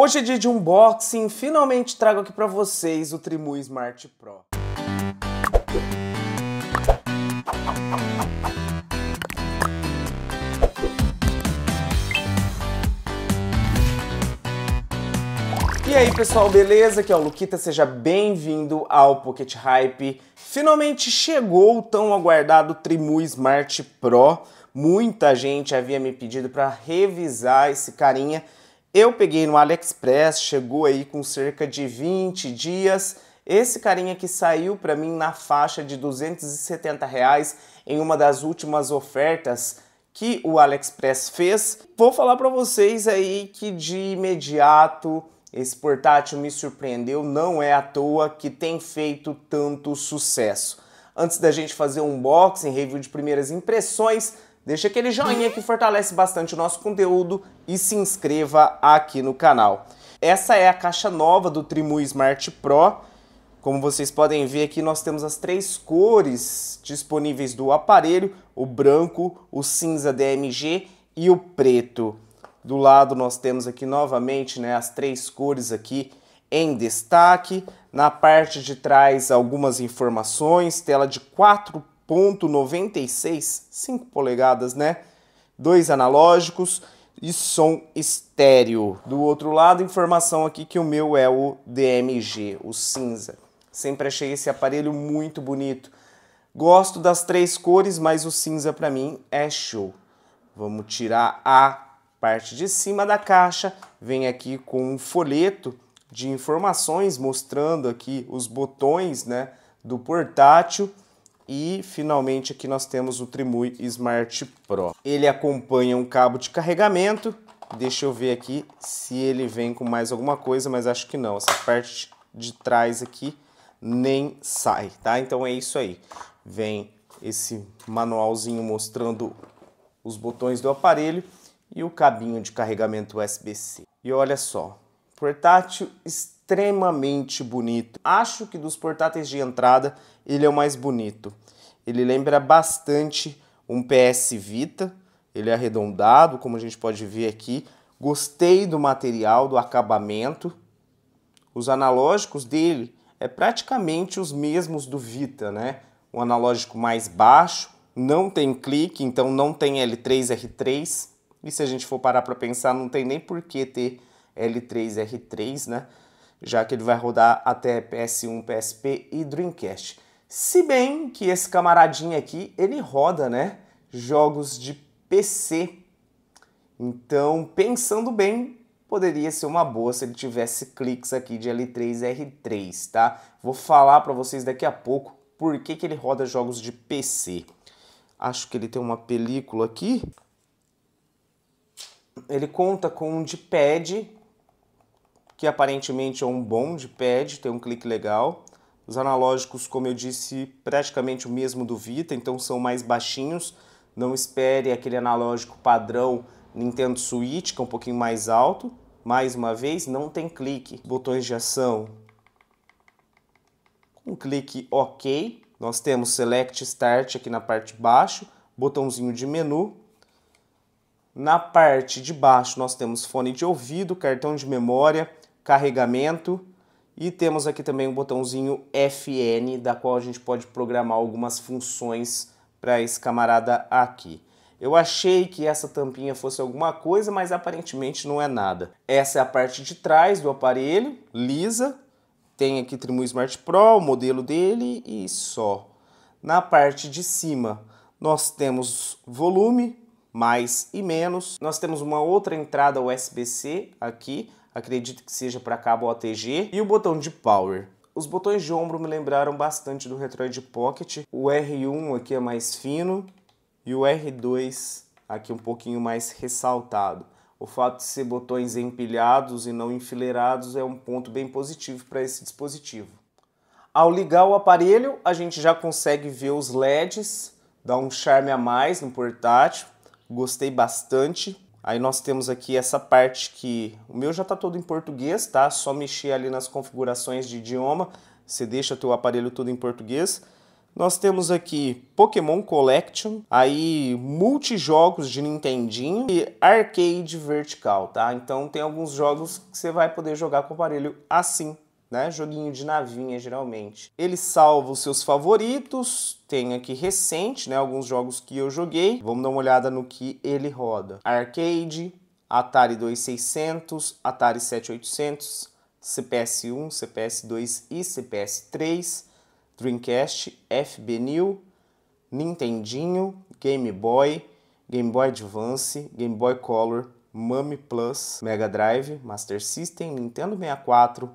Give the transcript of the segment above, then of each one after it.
Hoje é dia de unboxing, finalmente trago aqui para vocês o Trimu Smart Pro. E aí pessoal, beleza? Aqui é o Luquita, seja bem-vindo ao Pocket Hype. Finalmente chegou o tão aguardado Trimu Smart Pro. Muita gente havia me pedido para revisar esse carinha eu peguei no AliExpress, chegou aí com cerca de 20 dias. Esse carinha que saiu para mim na faixa de 270 reais em uma das últimas ofertas que o AliExpress fez. Vou falar para vocês aí que de imediato esse portátil me surpreendeu, não é à toa que tem feito tanto sucesso. Antes da gente fazer um unboxing, review de primeiras impressões, Deixa aquele joinha hum? que fortalece bastante o nosso conteúdo e se inscreva aqui no canal. Essa é a caixa nova do Trimu Smart Pro. Como vocês podem ver aqui, nós temos as três cores disponíveis do aparelho, o branco, o cinza DMG e o preto. Do lado nós temos aqui novamente né, as três cores aqui em destaque. Na parte de trás algumas informações, tela de 4 5.96, 5 polegadas, né? Dois analógicos e som estéreo. Do outro lado, informação aqui que o meu é o DMG, o cinza. Sempre achei esse aparelho muito bonito. Gosto das três cores, mas o cinza para mim é show. Vamos tirar a parte de cima da caixa, vem aqui com um folheto de informações mostrando aqui os botões, né, do portátil. E finalmente aqui nós temos o Trimui Smart Pro. Ele acompanha um cabo de carregamento. Deixa eu ver aqui se ele vem com mais alguma coisa, mas acho que não. Essa parte de trás aqui nem sai, tá? Então é isso aí. Vem esse manualzinho mostrando os botões do aparelho e o cabinho de carregamento USB-C. E olha só, portátil extremamente bonito. Acho que dos portáteis de entrada, ele é o mais bonito. Ele lembra bastante um PS Vita, ele é arredondado, como a gente pode ver aqui. Gostei do material, do acabamento. Os analógicos dele é praticamente os mesmos do Vita, né? O analógico mais baixo, não tem clique, então não tem L3, R3. E se a gente for parar para pensar, não tem nem por que ter L3, R3, né? já que ele vai rodar até PS1, PSP e Dreamcast. Se bem que esse camaradinho aqui, ele roda, né, jogos de PC. Então, pensando bem, poderia ser uma boa se ele tivesse cliques aqui de L3R3, tá? Vou falar para vocês daqui a pouco por que, que ele roda jogos de PC. Acho que ele tem uma película aqui. Ele conta com um D-pad que aparentemente é um bom de pad, tem um clique legal. Os analógicos, como eu disse, praticamente o mesmo do Vita, então são mais baixinhos. Não espere aquele analógico padrão Nintendo Switch, que é um pouquinho mais alto. Mais uma vez, não tem clique. Botões de ação. Um clique OK. Nós temos Select Start aqui na parte de baixo, botãozinho de menu. Na parte de baixo nós temos fone de ouvido, cartão de memória, carregamento e temos aqui também um botãozinho FN, da qual a gente pode programar algumas funções para esse camarada aqui. Eu achei que essa tampinha fosse alguma coisa, mas aparentemente não é nada. Essa é a parte de trás do aparelho, lisa. Tem aqui Trimu Smart Pro, o modelo dele e só. Na parte de cima, nós temos volume, mais e menos. Nós temos uma outra entrada USB-C aqui, acredito que seja para cabo OTG, e o botão de Power. Os botões de ombro me lembraram bastante do Retroid Pocket. O R1 aqui é mais fino e o R2 aqui um pouquinho mais ressaltado. O fato de ser botões empilhados e não enfileirados é um ponto bem positivo para esse dispositivo. Ao ligar o aparelho, a gente já consegue ver os LEDs, dá um charme a mais no portátil. Gostei bastante. Aí nós temos aqui essa parte que o meu já está todo em português, tá? Só mexer ali nas configurações de idioma, você deixa teu aparelho todo em português. Nós temos aqui Pokémon Collection, aí multijogos de Nintendinho e arcade vertical, tá? Então tem alguns jogos que você vai poder jogar com o aparelho assim né? Joguinho de navinha, geralmente. Ele salva os seus favoritos, tem aqui recente, né? Alguns jogos que eu joguei. Vamos dar uma olhada no que ele roda. Arcade, Atari 2600, Atari 7800, CPS 1, CPS 2 e CPS 3, Dreamcast, FB New, Nintendinho, Game Boy, Game Boy Advance, Game Boy Color, Mami Plus, Mega Drive, Master System, Nintendo 64,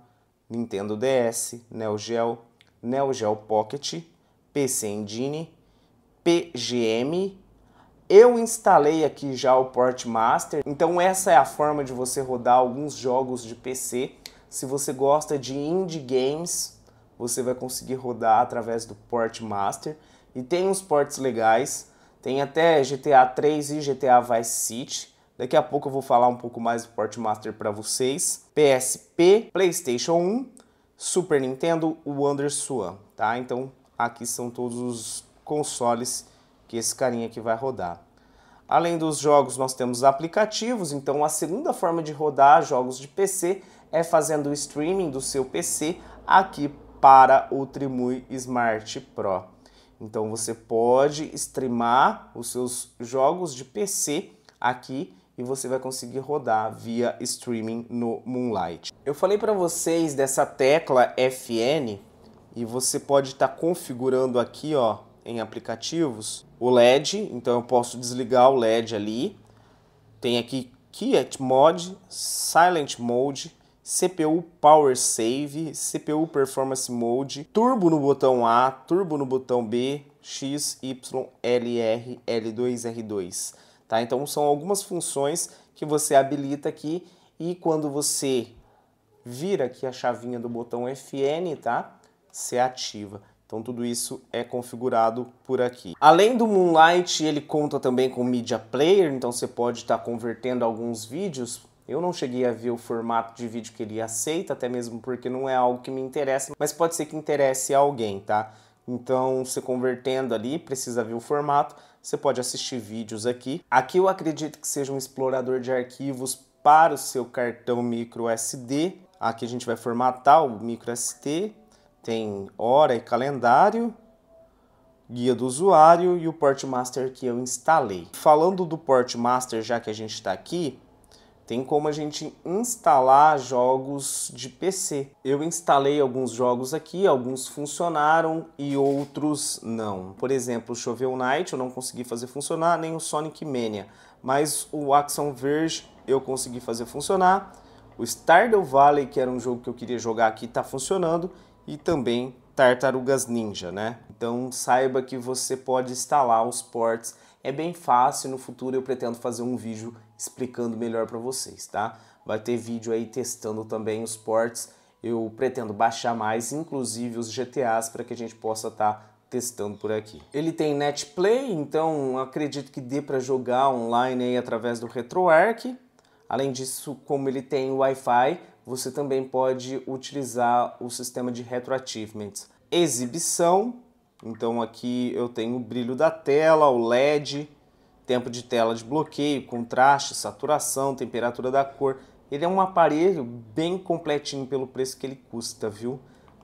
Nintendo DS, Neo Geo, Neo Geo Pocket, PC Engine, PGM. Eu instalei aqui já o Port Master, então essa é a forma de você rodar alguns jogos de PC. Se você gosta de indie games, você vai conseguir rodar através do Port Master. E tem uns ports legais, tem até GTA 3 e GTA Vice City. Daqui a pouco eu vou falar um pouco mais do Portmaster para vocês. PSP, PlayStation 1, Super Nintendo, o Anderson, tá? Então aqui são todos os consoles que esse carinha aqui vai rodar. Além dos jogos, nós temos aplicativos, então a segunda forma de rodar jogos de PC é fazendo o streaming do seu PC aqui para o Trimui Smart Pro. Então você pode streamar os seus jogos de PC aqui e você vai conseguir rodar via streaming no Moonlight. Eu falei para vocês dessa tecla FN e você pode estar tá configurando aqui, ó, em aplicativos, o LED, então eu posso desligar o LED ali. Tem aqui Quiet Mode, Silent Mode, CPU Power Save, CPU Performance Mode, turbo no botão A, turbo no botão B, X, Y, L, R, L2, R2. Tá? Então são algumas funções que você habilita aqui e quando você vira aqui a chavinha do botão FN, tá? Você ativa. Então tudo isso é configurado por aqui. Além do Moonlight, ele conta também com Media Player, então você pode estar tá convertendo alguns vídeos. Eu não cheguei a ver o formato de vídeo que ele aceita, até mesmo porque não é algo que me interessa, mas pode ser que interesse a alguém, tá? Então, se convertendo ali, precisa ver o formato. Você pode assistir vídeos aqui. Aqui eu acredito que seja um explorador de arquivos para o seu cartão micro SD. Aqui a gente vai formatar o micro SD. Tem hora e calendário, guia do usuário e o port master que eu instalei. Falando do port master, já que a gente está aqui, tem como a gente instalar jogos de PC. Eu instalei alguns jogos aqui, alguns funcionaram e outros não. Por exemplo, Choveu Shovel Knight eu não consegui fazer funcionar, nem o Sonic Mania, mas o Axon Verge eu consegui fazer funcionar. O Stardew Valley, que era um jogo que eu queria jogar aqui, está funcionando e também Tartarugas Ninja, né? Então saiba que você pode instalar os ports. É bem fácil, no futuro eu pretendo fazer um vídeo explicando melhor para vocês, tá? Vai ter vídeo aí testando também os ports. Eu pretendo baixar mais, inclusive os GTAs, para que a gente possa estar tá testando por aqui. Ele tem NetPlay, então acredito que dê para jogar online aí através do RetroArch. Além disso, como ele tem Wi-Fi, você também pode utilizar o sistema de retroachievements. Exibição, então aqui eu tenho o brilho da tela, o LED, tempo de tela de bloqueio, contraste, saturação, temperatura da cor. Ele é um aparelho bem completinho pelo preço que ele custa, viu?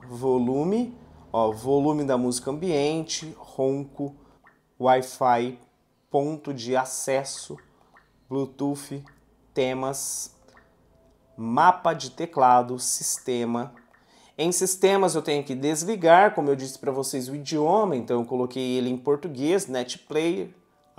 Volume, ó, volume da música ambiente, ronco, Wi-Fi, ponto de acesso, Bluetooth, temas, mapa de teclado, sistema. Em sistemas eu tenho que desligar, como eu disse para vocês, o idioma, então eu coloquei ele em português, NetPlayer,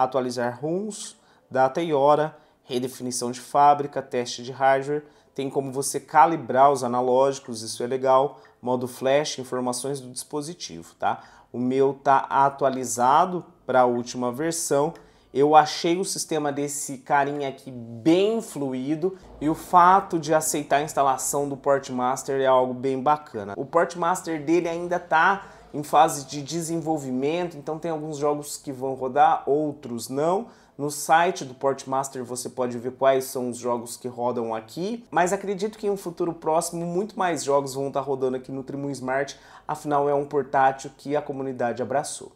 atualizar ROMs, data e hora, redefinição de fábrica, teste de hardware, tem como você calibrar os analógicos, isso é legal, modo flash, informações do dispositivo, tá? O meu tá atualizado para a última versão. Eu achei o sistema desse carinha aqui bem fluido e o fato de aceitar a instalação do Portmaster é algo bem bacana. O Portmaster dele ainda tá em fase de desenvolvimento, então tem alguns jogos que vão rodar, outros não. No site do Portmaster você pode ver quais são os jogos que rodam aqui, mas acredito que em um futuro próximo muito mais jogos vão estar rodando aqui no Trimun Smart, afinal é um portátil que a comunidade abraçou.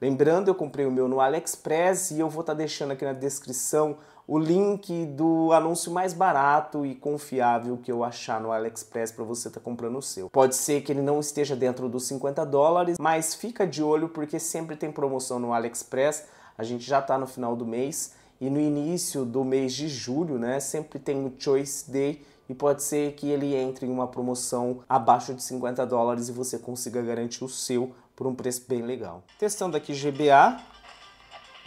Lembrando, eu comprei o meu no AliExpress e eu vou estar deixando aqui na descrição o link do anúncio mais barato e confiável que eu achar no AliExpress para você estar tá comprando o seu. Pode ser que ele não esteja dentro dos 50 dólares, mas fica de olho porque sempre tem promoção no AliExpress. A gente já está no final do mês e no início do mês de julho, né? Sempre tem o Choice Day e pode ser que ele entre em uma promoção abaixo de 50 dólares e você consiga garantir o seu por um preço bem legal. Testando aqui GBA,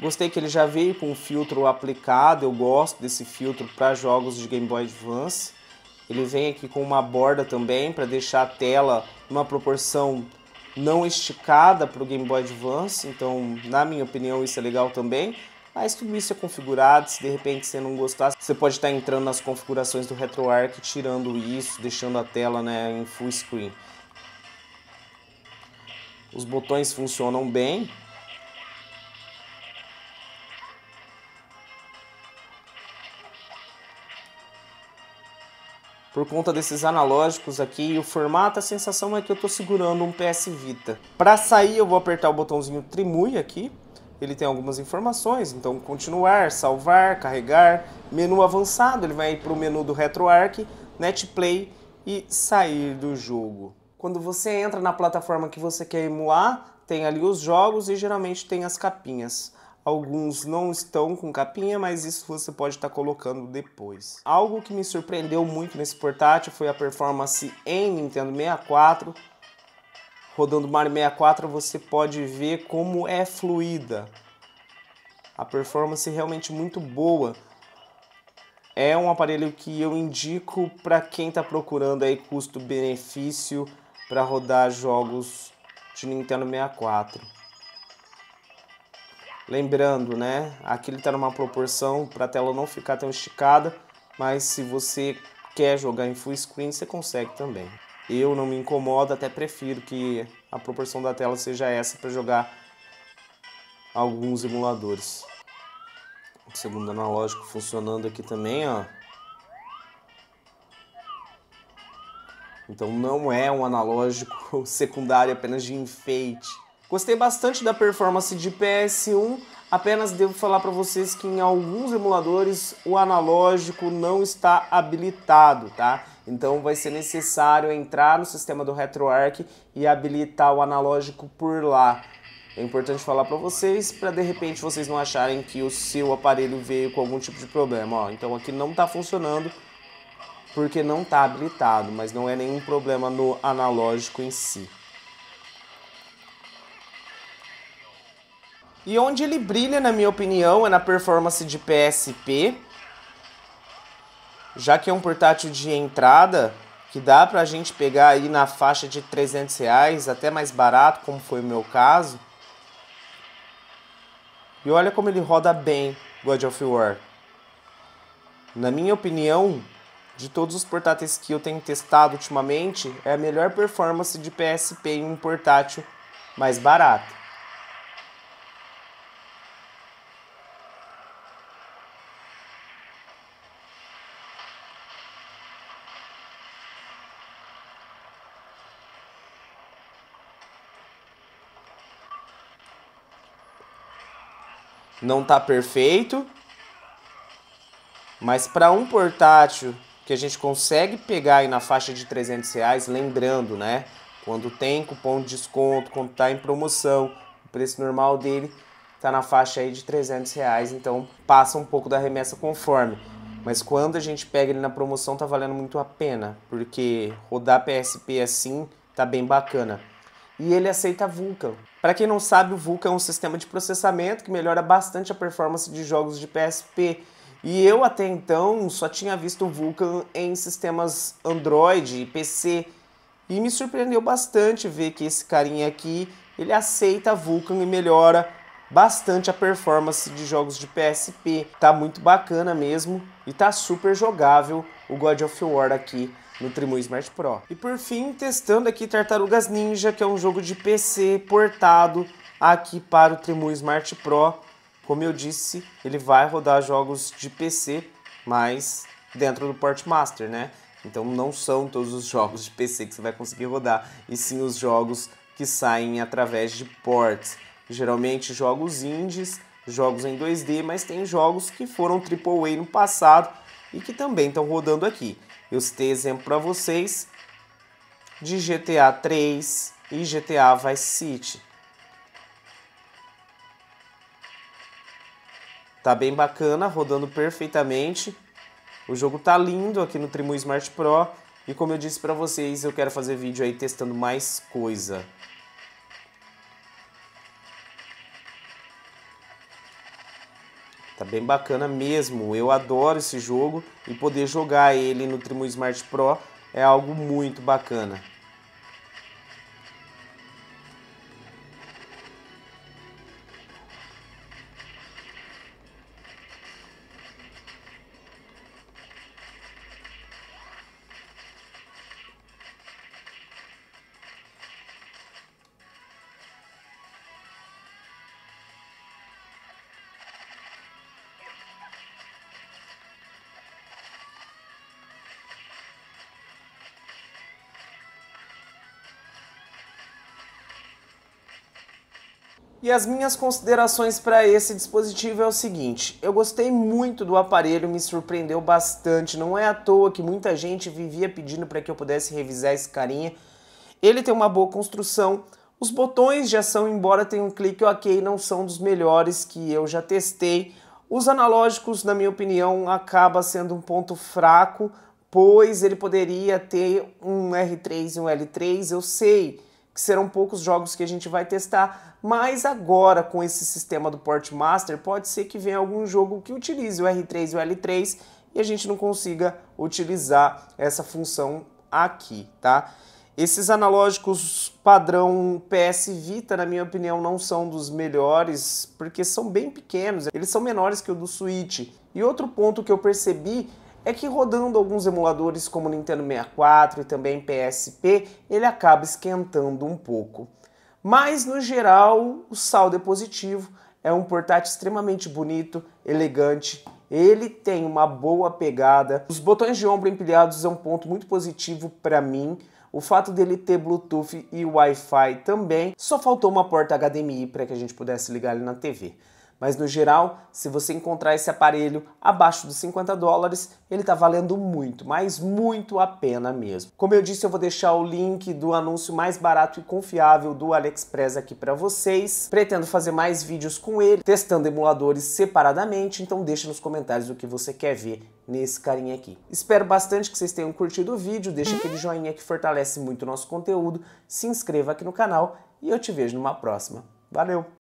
Gostei que ele já veio com um filtro aplicado, eu gosto desse filtro para jogos de Game Boy Advance. Ele vem aqui com uma borda também para deixar a tela numa proporção não esticada para o Game Boy Advance, então na minha opinião isso é legal também. Mas tudo isso é configurado, se de repente você não gostar, você pode estar tá entrando nas configurações do RetroArch, tirando isso, deixando a tela né, em full screen. Os botões funcionam bem, por conta desses analógicos aqui e o formato, a sensação é que eu estou segurando um PS Vita. Para sair eu vou apertar o botãozinho Trimui aqui, ele tem algumas informações, então continuar, salvar, carregar, menu avançado, ele vai para o menu do RetroArch, NetPlay e sair do jogo. Quando você entra na plataforma que você quer emular, tem ali os jogos e geralmente tem as capinhas. Alguns não estão com capinha, mas isso você pode estar tá colocando depois. Algo que me surpreendeu muito nesse portátil foi a performance em Nintendo 64. Rodando Mario 64, você pode ver como é fluida. A performance é realmente muito boa. É um aparelho que eu indico para quem está procurando aí custo-benefício para rodar jogos de Nintendo 64. Lembrando, né? Aqui ele está numa proporção para a tela não ficar tão esticada, mas se você quer jogar em full screen, você consegue também. Eu não me incomodo, até prefiro que a proporção da tela seja essa para jogar alguns emuladores. O segundo analógico funcionando aqui também, ó. Então não é um analógico secundário apenas de enfeite. Gostei bastante da performance de PS1, apenas devo falar para vocês que em alguns emuladores o analógico não está habilitado, tá? Então vai ser necessário entrar no sistema do RetroArch e habilitar o analógico por lá. É importante falar para vocês, para de repente vocês não acharem que o seu aparelho veio com algum tipo de problema. Ó, então aqui não está funcionando porque não está habilitado, mas não é nenhum problema no analógico em si. E onde ele brilha, na minha opinião, é na performance de PSP, já que é um portátil de entrada que dá para a gente pegar aí na faixa de 300 reais, até mais barato, como foi o meu caso. E olha como ele roda bem God of War. Na minha opinião, de todos os portáteis que eu tenho testado ultimamente, é a melhor performance de PSP em um portátil mais barato. não tá perfeito, mas para um portátil que a gente consegue pegar aí na faixa de 300 reais, lembrando, né? Quando tem cupom de desconto, quando tá em promoção, o preço normal dele tá na faixa aí de 300 reais, então passa um pouco da remessa conforme. Mas quando a gente pega ele na promoção, tá valendo muito a pena, porque rodar PSP assim tá bem bacana e ele aceita Vulkan. Para quem não sabe, o Vulkan é um sistema de processamento que melhora bastante a performance de jogos de PSP. E eu até então só tinha visto o Vulkan em sistemas Android e PC. E me surpreendeu bastante ver que esse carinha aqui, ele aceita Vulkan e melhora bastante a performance de jogos de PSP. Tá muito bacana mesmo e tá super jogável o God of War aqui no Trimu Smart Pro. E por fim, testando aqui Tartarugas Ninja, que é um jogo de PC portado aqui para o Trimu Smart Pro. Como eu disse, ele vai rodar jogos de PC, mas dentro do Port Master, né? Então não são todos os jogos de PC que você vai conseguir rodar, e sim os jogos que saem através de ports. Geralmente jogos indies, jogos em 2D, mas tem jogos que foram AAA no passado e que também estão rodando aqui. Eu citei exemplo para vocês de GTA 3 e GTA Vice City. Tá bem bacana, rodando perfeitamente. O jogo tá lindo aqui no Trimu Smart Pro. E como eu disse para vocês, eu quero fazer vídeo aí testando mais coisa. Tá bem bacana mesmo. Eu adoro esse jogo e poder jogar ele no Trimo Smart Pro é algo muito bacana. E as minhas considerações para esse dispositivo é o seguinte: eu gostei muito do aparelho, me surpreendeu bastante. Não é à toa que muita gente vivia pedindo para que eu pudesse revisar esse carinha. Ele tem uma boa construção. Os botões de ação, embora tenham um clique ok, não são dos melhores que eu já testei. Os analógicos, na minha opinião, acaba sendo um ponto fraco, pois ele poderia ter um R3 e um L3. Eu sei que serão poucos jogos que a gente vai testar, mas agora com esse sistema do Port Master, pode ser que venha algum jogo que utilize o R3 e o L3 e a gente não consiga utilizar essa função aqui, tá? Esses analógicos padrão PS Vita, na minha opinião, não são dos melhores, porque são bem pequenos, eles são menores que o do Switch. E outro ponto que eu percebi é que rodando alguns emuladores como Nintendo 64 e também PSP, ele acaba esquentando um pouco. Mas no geral, o saldo é positivo, é um portátil extremamente bonito, elegante, ele tem uma boa pegada. Os botões de ombro empilhados é um ponto muito positivo para mim. O fato dele ter Bluetooth e Wi-Fi também. Só faltou uma porta HDMI para que a gente pudesse ligar ele na TV. Mas no geral, se você encontrar esse aparelho abaixo dos 50 dólares, ele está valendo muito, mas muito a pena mesmo. Como eu disse, eu vou deixar o link do anúncio mais barato e confiável do AliExpress aqui para vocês. Pretendo fazer mais vídeos com ele, testando emuladores separadamente, então deixa nos comentários o que você quer ver nesse carinha aqui. Espero bastante que vocês tenham curtido o vídeo, deixa aquele joinha que fortalece muito o nosso conteúdo, se inscreva aqui no canal e eu te vejo numa próxima. Valeu!